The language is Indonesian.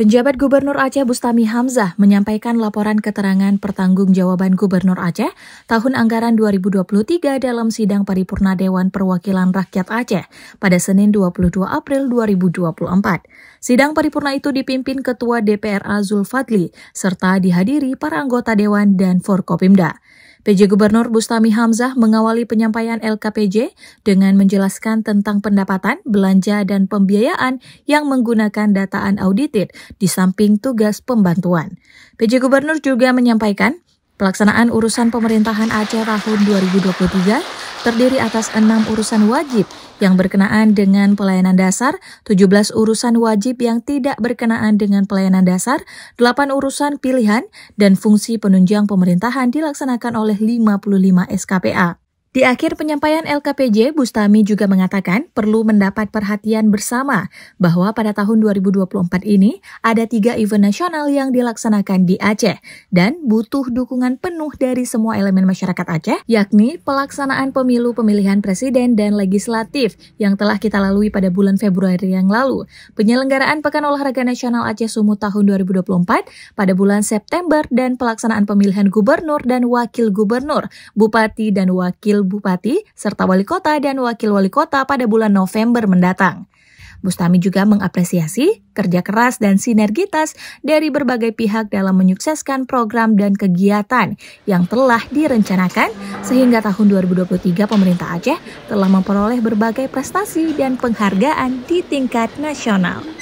Penjabat Gubernur Aceh Bustami Hamzah menyampaikan laporan keterangan pertanggungjawaban Gubernur Aceh tahun anggaran 2023 dalam sidang paripurna Dewan Perwakilan Rakyat Aceh pada Senin 22 April 2024. Sidang paripurna itu dipimpin Ketua DPR Azul Fadli serta dihadiri para anggota dewan dan Forkopimda. PJ Gubernur Bustami Hamzah mengawali penyampaian LKPJ dengan menjelaskan tentang pendapatan, belanja, dan pembiayaan yang menggunakan dataan audited di samping tugas pembantuan. PJ Gubernur juga menyampaikan Pelaksanaan urusan pemerintahan Aceh tahun 2023 terdiri atas enam urusan wajib yang berkenaan dengan pelayanan dasar, 17 urusan wajib yang tidak berkenaan dengan pelayanan dasar, 8 urusan pilihan, dan fungsi penunjang pemerintahan dilaksanakan oleh 55 SKPA. Di akhir penyampaian LKPJ, Bustami juga mengatakan perlu mendapat perhatian bersama bahwa pada tahun 2024 ini ada tiga event nasional yang dilaksanakan di Aceh dan butuh dukungan penuh dari semua elemen masyarakat Aceh, yakni pelaksanaan pemilu pemilihan presiden dan legislatif yang telah kita lalui pada bulan Februari yang lalu, penyelenggaraan Pekan Olahraga Nasional Aceh Sumut tahun 2024 pada bulan September dan pelaksanaan pemilihan gubernur dan wakil gubernur, bupati dan wakil wakil bupati, serta wali kota dan wakil wali kota pada bulan November mendatang. Bustami juga mengapresiasi kerja keras dan sinergitas dari berbagai pihak dalam menyukseskan program dan kegiatan yang telah direncanakan sehingga tahun 2023 pemerintah Aceh telah memperoleh berbagai prestasi dan penghargaan di tingkat nasional.